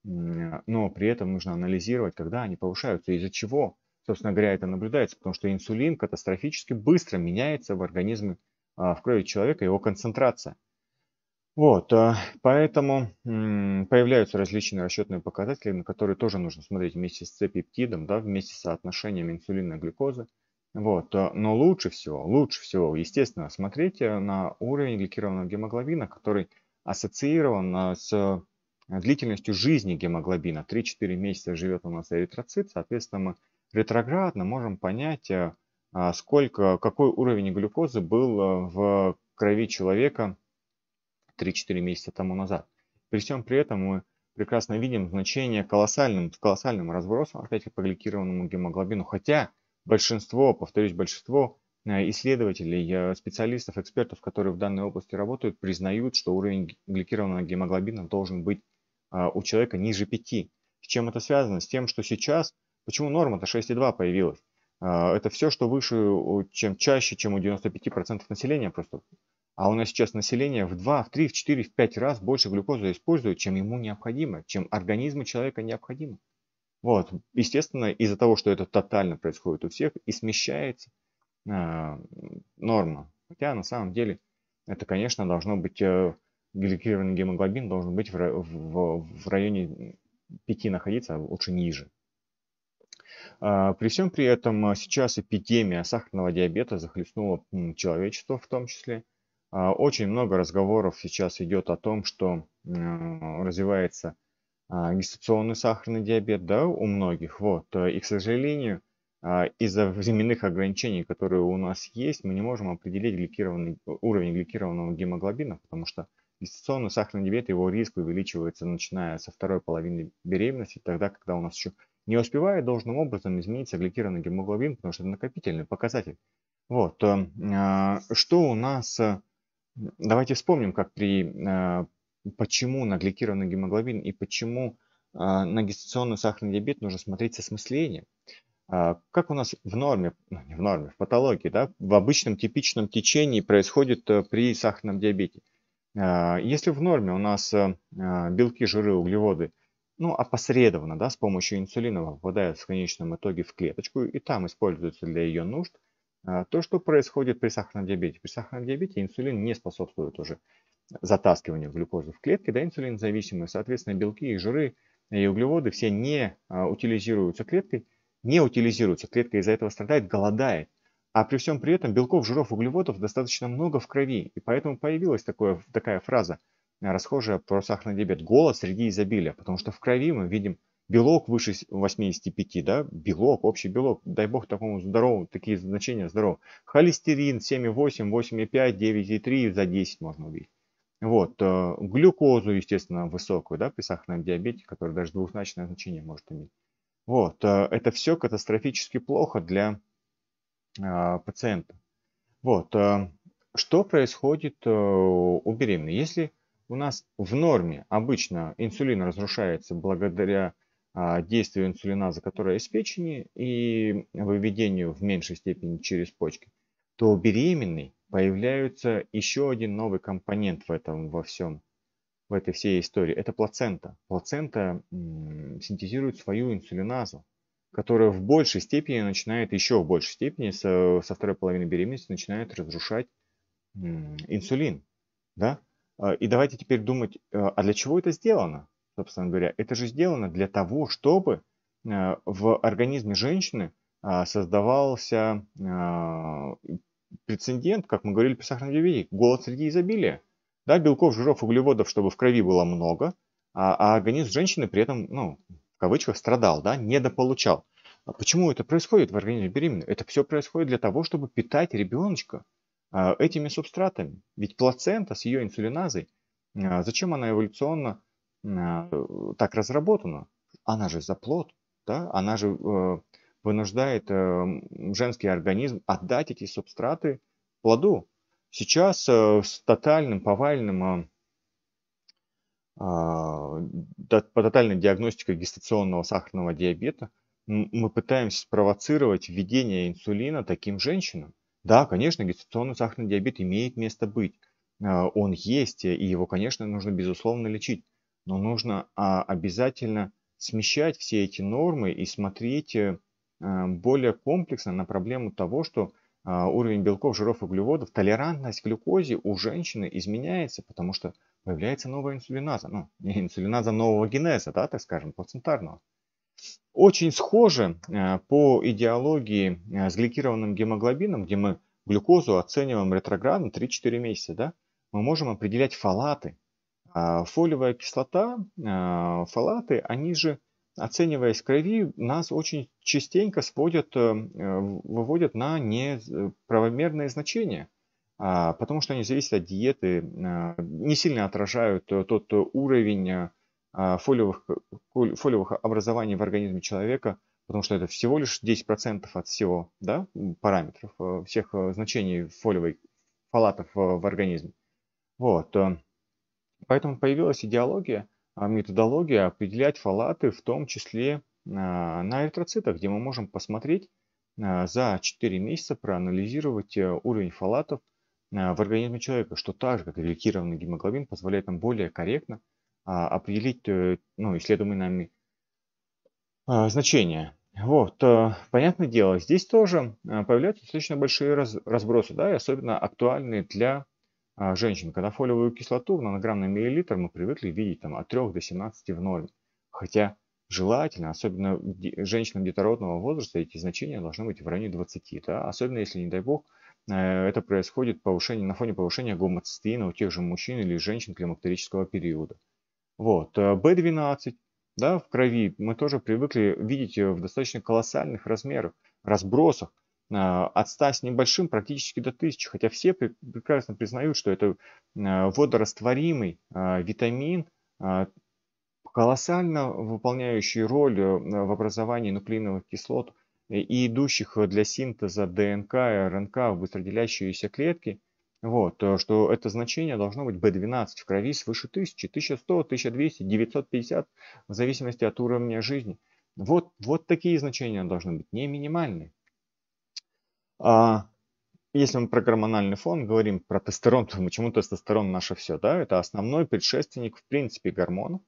но при этом нужно анализировать, когда они повышаются, из-за чего, собственно говоря, это наблюдается, потому что инсулин катастрофически быстро меняется в организме а, в крови человека, его концентрация – вот, а, поэтому появляются различные расчетные показатели, на которые тоже нужно смотреть вместе с цепептидом, да, вместе с соотношением инсулина и глюкозы. Вот, а, но лучше всего, лучше всего, естественно, смотрите на уровень гликированного гемоглобина, который ассоциирован а, с длительностью жизни гемоглобина. 3-4 месяца живет у нас эритроцит, соответственно, мы ретроградно можем понять, сколько, какой уровень глюкозы был в крови человека 3-4 месяца тому назад. При всем при этом мы прекрасно видим значение колоссальным, с колоссальным разбросом опять по гликированному гемоглобину, хотя большинство, повторюсь, большинство э, исследователей, э, специалистов, экспертов, которые в данной области работают, признают, что уровень гликированного гемоглобина должен быть э, у человека ниже 5. С чем это связано? С тем, что сейчас, почему норма-то 6,2 появилась? Это все, что выше, чем чаще, чем у 95% населения, просто а у нас сейчас население в 2, в 3, в 4, в 5 раз больше глюкозы использует, чем ему необходимо, чем организму человека необходимо. Вот. Естественно, из-за того, что это тотально происходит у всех, и смещается э, норма. Хотя на самом деле это, конечно, должно быть, э, гликированный гемоглобин должен быть в, в, в районе 5 находиться, а лучше ниже. Э, при всем при этом э, сейчас эпидемия сахарного диабета захлестнула человечество в том числе. А, очень много разговоров сейчас идет о том, что развивается а, гестационный сахарный диабет, да, у многих, вот. И, к сожалению, а, из-за временных ограничений, которые у нас есть, мы не можем определить гликированный, уровень гликированного гемоглобина, потому что гестационный сахарный диабет, его риск увеличивается, начиная со второй половины беременности, тогда, когда у нас еще не успевает должным образом измениться гликированный гемоглобин, потому что это накопительный показатель. Вот. Что у нас Давайте вспомним, как при, а, почему на гликированный гемоглобин и почему а, на гестационный сахарный диабет нужно смотреть с смыслением. А, как у нас в норме, ну, не в норме, в патологии, да, в обычном типичном течении происходит э, при сахарном диабете. Если в норме у нас э, белки, жиры, углеводы, ну, опосредованно, да, с помощью инсулина попадают в конечном итоге в клеточку и там используются для ее нужд – а, то, что происходит при сахарном диабете. При сахарном диабете инсулин не способствует уже затаскиванию глюкозы в клетки, да, инсулин зависимый. Соответственно, белки и жиры и углеводы все не а, утилизируются клеткой, не утилизируются. Клетка из-за этого страдает, голодает. А при всем при этом белков, жиров, углеводов достаточно много в крови. И поэтому появилась такое, такая фраза, расхожая про сахарный диабет. Голод среди изобилия, потому что в крови мы видим белок выше 85, да, белок, общий белок, дай бог такому здоровому, такие значения здорового. Холестерин 7,8, 8,5, 9,3, за 10 можно увидеть. Вот, э, глюкозу, естественно, высокую, да, при сахарном диабете, который даже двухзначное значение может иметь. Вот, э, это все катастрофически плохо для э, пациента. Вот, что происходит у беременной? Если у нас в норме обычно инсулин разрушается благодаря а, действию инсулиназа, которая из печени, и выведению в меньшей степени через почки, то у беременной появляется еще один новый компонент в этом во всем, в этой всей истории. Это плацента. Плацента синтезирует свою инсулиназу, которая в большей степени начинает, еще в большей степени со, со второй половины беременности начинает разрушать инсулин. Да? А, и давайте теперь думать, а, а для чего это сделано? собственно говоря. Это же сделано для того, чтобы э, в организме женщины а, создавался а, прецедент, как мы говорили при сахарном диабете, голод среди изобилия. Да, белков, жиров, углеводов, чтобы в крови было много, а, а организм женщины при этом, ну, в кавычках, страдал, да, недополучал. А почему это происходит в организме беременной? Это все происходит для того, чтобы питать ребеночка а, этими субстратами. Ведь плацента с ее инсулиназой, зачем она эволюционно а, э, так разработана. Она же заплод, да? она же э, вынуждает эм, женский организм отдать эти субстраты плоду. Сейчас э, с тотальным, повальным, а, по тотальной диагностике гестационного сахарного диабета мы пытаемся спровоцировать введение инсулина таким женщинам. Да, конечно, гестационный сахарный диабет имеет место быть. Он есть, и его, конечно, нужно безусловно лечить но нужно а, обязательно смещать все эти нормы и смотреть э, э, более комплексно на проблему того, что а, уровень белков, жиров, углеводов, толерантность к глюкозе у женщины изменяется, потому что появляется новая инсулиназа, ну, инсулиназа нового генеза, да, так скажем, плацентарного. Очень схоже э, по идеологии с гликированным гемоглобином, где мы глюкозу оцениваем ретроградно 3-4 месяца, да, мы можем определять фалаты, а фолиевая кислота, а, фолаты, они же, оцениваясь в крови, нас очень частенько сводят, эм, э, выводят на неправомерные значения, а, потому что они зависят от диеты, не сильно отражают тот уровень э, фолиевых, фолиевых образований в организме человека, потому что это всего лишь 10% от всего да, параметров, э, всех значений фолиевой, фолатов в организме. Вот. Поэтому появилась идеология, а, методология определять фалаты, в том числе а, на эритроцитах, где мы можем посмотреть а, за 4 месяца, проанализировать э, уровень фалатов в организме человека, что так же, как и ликированный гемоглобин, позволяет нам более корректно определить э, ну, исследуемые нами значения. Вот, э, понятное дело, здесь тоже появляются достаточно большие разбросы, да, и особенно актуальные для а, женщин, когда фолиевую кислоту в нанограмм на миллилитр мы привыкли видеть там, от 3 до 17 в норме. Хотя желательно, особенно женщинам детородного возраста, эти значения должны быть в районе 20. Да? Особенно если, не дай бог, э, это происходит повышение, на фоне повышения гомоцистеина у тех же мужчин или женщин климактерического периода. Вот. B12 э, да, в крови мы тоже привыкли видеть в достаточно колоссальных размерах, разбросах. А, от 100 с небольшим практически до 1000, хотя все прекрасно признают, что это а, водорастворимый а, витамин, колоссально выполняющий роль э, в образовании нуклеиновых кислот и идущих для синтеза ДНК и РНК в быстроделящиеся клетки, вот, э, что это значение должно быть B12 в крови свыше 1000, 1100, 1200, 950, в зависимости от уровня жизни. Вот, вот такие значения должны быть, не минимальные. А если мы про гормональный фон говорим, про тестостерон, то почему тестостерон наше все, да? Это основной предшественник, в принципе, гормонов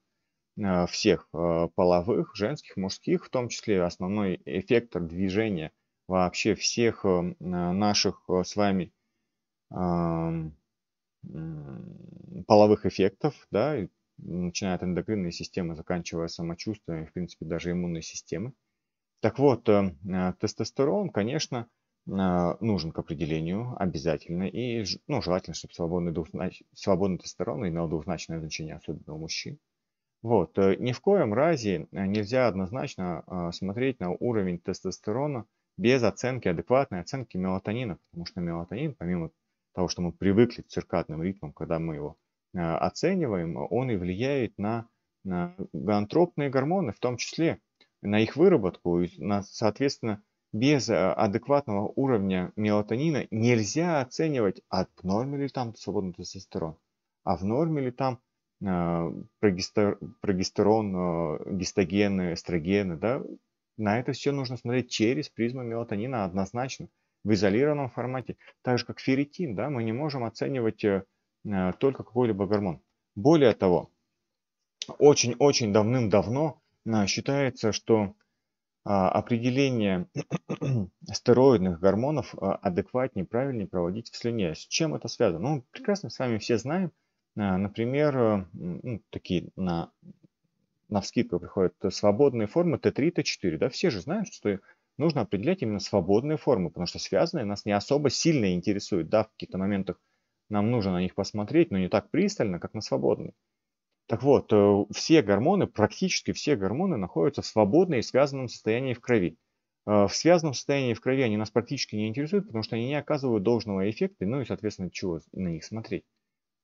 э, всех э, половых, женских, мужских, в том числе основной эффектор движения вообще всех э, наших с вами половых эффектов, да, начиная от эндокринной системы, заканчивая самочувствием, в принципе, даже иммунной системы. Так вот, тестостерон, конечно, а, нужен к определению обязательно, и ну, желательно, чтобы свободный, двухзнач... свободный тестостерон имел двухзначное значение, особенно у мужчин. Вот. Э, ни в коем разе э, нельзя однозначно а, смотреть на уровень тестостерона без оценки, адекватной оценки мелатонина, потому что мелатонин, помимо того, что мы привыкли к циркадным ритмам, когда мы его а, оцениваем, он и влияет на, на гаантропные гормоны, в том числе на их выработку, и на, соответственно, без э, адекватного уровня мелатонина нельзя оценивать, а в норме ли там свободный тестостерон, а в норме ли там э, прогестер, прогестерон, э, гистогены, эстрогены. Да? На это все нужно смотреть через призму мелатонина однозначно, в изолированном формате. Так же, как ферритин, да? мы не можем оценивать только какой-либо гормон. Более того, очень-очень давным-давно считается, что а, определение стероидных гормонов а, адекватнее, правильнее проводить в слюне. С чем это связано? Ну, прекрасно с вами все знаем. А, например, э, ну, такие на, на вскидку приходят свободные формы Т3, Т4. Да? Все же знают, что нужно определять именно свободные формы, потому что связанные нас не особо сильно интересуют. Да, в каких-то моментах нам нужно на них посмотреть, но не так пристально, как на свободные. Так вот, э, все гормоны, практически все гормоны находятся в свободном и связанном состоянии в крови. Э, в связанном состоянии в крови они нас практически не интересуют, потому что они не оказывают должного эффекта, ну и, соответственно, чего на них смотреть.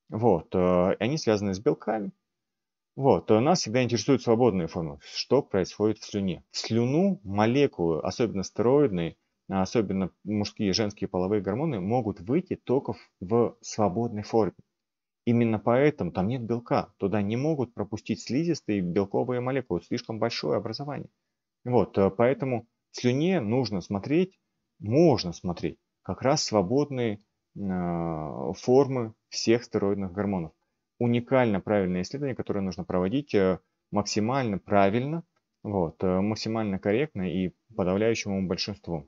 Вот, э, они связаны с белками. Вот, нас всегда интересуют свободные формы, что происходит в слюне. В слюну молекулы, особенно стероидные, а особенно мужские и женские половые гормоны, могут выйти только в свободной форме. Именно поэтому там нет белка. Туда не могут пропустить слизистые белковые молекулы. Слишком большое образование. Вот, э, поэтому слюне нужно смотреть, можно смотреть как раз свободные э, формы всех стероидных гормонов. Уникально правильное исследование, которое нужно проводить э, максимально правильно, вот, э, максимально корректно и подавляющему большинству.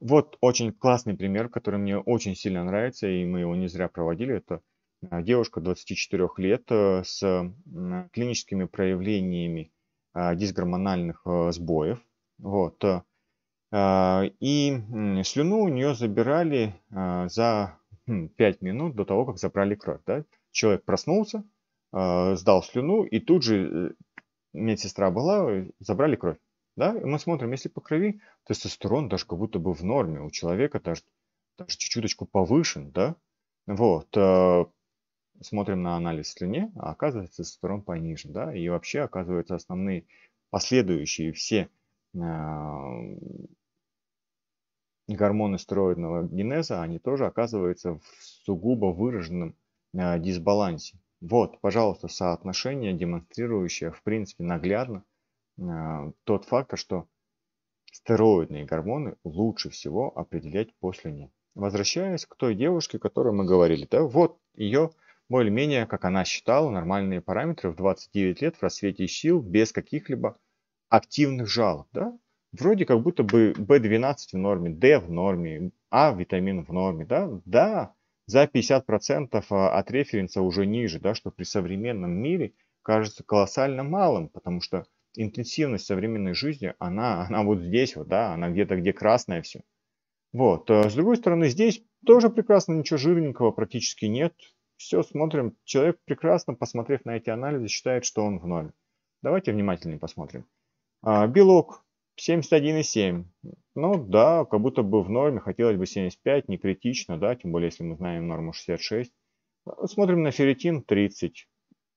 Вот очень классный пример, который мне очень сильно нравится, и мы его не зря проводили. Это а, девушка 24 лет э, с клиническими проявлениями а, дисгормональных э, сбоев. Вот. Э, а, и слюну у нее забирали за 5 хм, минут до того, как забрали кровь. Да? Человек проснулся, сдал слюну, и тут же медсестра была, забрали кровь. Да? мы смотрим, если по крови, тестостерон даже как будто бы в норме, у человека даже, даже чуть-чуточку повышен, да? Вот смотрим на анализ в слюне, а оказывается цитостерон пониже. Да? И вообще оказывается, основные последующие все а, гормоны стероидного генеза, они тоже оказываются в сугубо выраженном а, дисбалансе. Вот, пожалуйста, соотношение, демонстрирующее, в принципе, наглядно а, тот факт, что стероидные гормоны лучше всего определять после нее. Возвращаясь к той девушке, о которой мы говорили, да, вот ее более-менее, как она считала, нормальные параметры в 29 лет в рассвете сил без каких-либо активных жалоб. Да? Вроде как будто бы B12 в норме, D в норме, А витамин в норме. Да, да за 50% а, от референса уже ниже, да, что при современном мире кажется колоссально малым, потому что интенсивность современной жизни, она, она вот здесь, вот, да, она где-то, где красное все. Вот. Э, с другой стороны, здесь тоже прекрасно, ничего жирненького практически нет. Все, смотрим. Человек прекрасно, посмотрев на эти анализы, считает, что он в норме. Давайте внимательнее посмотрим. А, белок 71,7. Ну да, как будто бы в норме, хотелось бы 75, не критично, да, тем более, если мы знаем норму 66. Смотрим на ферритин 30.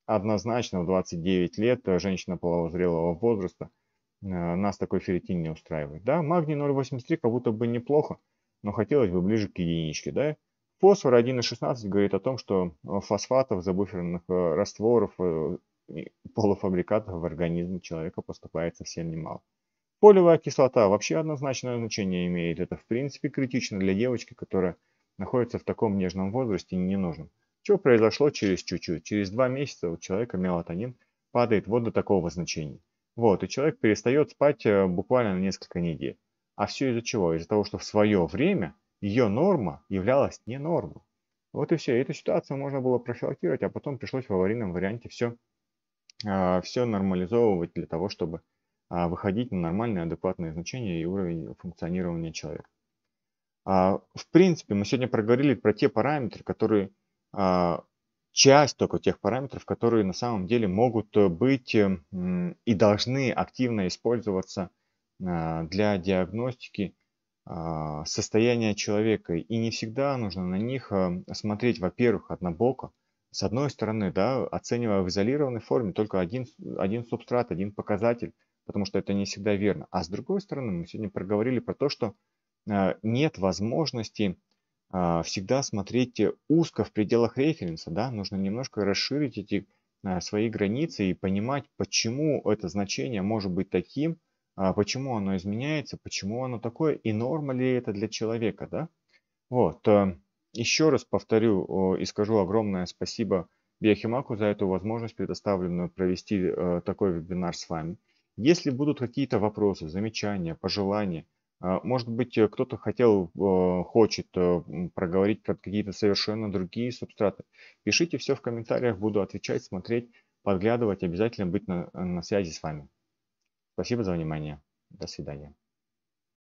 Однозначно в 29 лет э, женщина полового зрелого возраста э, нас такой ферритин не устраивает. Да, магний 0,83 как будто бы неплохо, но хотелось бы ближе к единичке, да фосфор 1,16 говорит о том, что э, фосфатов, забуферных э, растворов, э, полуфабрикатов в организм человека поступает совсем немало. Полевая кислота вообще однозначное значение имеет. Это в принципе критично для девочки, которая находится в таком нежном возрасте и не ненужном. Что произошло через чуть-чуть? Через два месяца у человека мелатонин падает вот до такого значения. Вот, и человек перестает спать буквально на несколько недель. А все из-за чего? Из-за того, что в свое время ее норма являлась не нормой. Вот и все. Эту ситуацию можно было профилактировать, а потом пришлось в аварийном варианте все, а, все нормализовывать для того, чтобы а, выходить на нормальные, адекватные значения и уровень функционирования человека. А, в принципе, мы сегодня проговорили про те параметры, которые часть только тех параметров, которые на самом деле могут быть эм, и должны активно использоваться для диагностики а, состояние человека, и не всегда нужно на них смотреть, во-первых, однобоко, с одной стороны, да, оценивая в изолированной форме только один, один субстрат, один показатель, потому что это не всегда верно. А с другой стороны, мы сегодня проговорили про то, что а, нет возможности а, всегда смотреть узко в пределах референса, да, нужно немножко расширить эти свои границы и понимать, почему это значение может быть таким, а, почему оно изменяется, почему оно такое и норма ли это для человека, да? Вот. Э, Еще раз повторю и скажу огромное спасибо Биохимаку за эту возможность, предоставленную провести э, такой вебинар с вами. Если будут какие-то вопросы, замечания, пожелания, а, может быть, э, кто-то хотел, хочет проговорить какие-то совершенно другие субстраты, пишите все в комментариях, буду отвечать, смотреть, подглядывать, обязательно быть на, на связи с вами. Спасибо за внимание. До свидания.